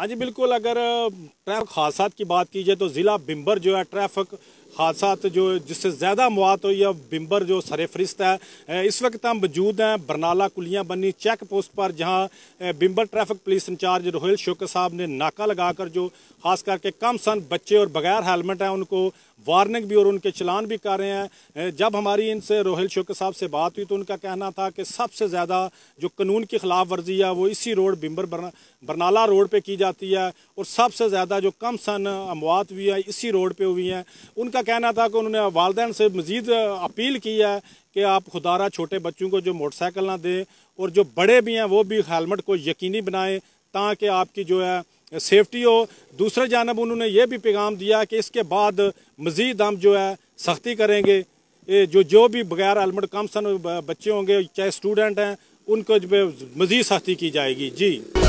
हाँ जी बिल्कुल अगर ट्रैफिक हादसा की बात की जाए तो ज़िला बिम्बर जो है ट्रैफिक हादसा तो जो जिससे ज़्यादा मौत हुई है बिम्बर जो फहरिस्त है इस वक्त हम मौजूद हैं बरनला कुलियाँ बनी चेक पोस्ट पर जहाँ Bimber traffic police incharge Rohil शोक साहब ने नाका लगाकर जो खास करके कम सन बच्चे और बगैर हेलमेट हैं उनको वार्निंग भी और उनके चलान भी कर रहे हैं जब हमारी इनसे रोहिल शोक साहब से बात हुई तो उनका कहना था कि सबसे ज़्यादा जो कानून की खिलाफ वर्जी है वो इसी रोड बिम्बर बरनाला रोड पर की जाती है और सबसे ज़्यादा जो कम सन अमवात हुई है इसी रोड पर हुई हैं उनका का कहना था कि उन्होंने वालदेन से मज़ीद अपील की है कि आप खुदारा छोटे बच्चों को जो मोटरसाइकिल ना दें और जो बड़े भी हैं वो भी हेलमेट को यकीनी बनाएं ताकि आपकी जो है सेफ्टी हो दूसरे जानब उन्होंने ये भी पैगाम दिया कि इसके बाद मज़ीद हम जो है सख्ती करेंगे जो जो भी बगैर हेलमेट कम सन बच्चे होंगे चाहे स्टूडेंट हैं उनको मज़ीद सख्ती की जाएगी जी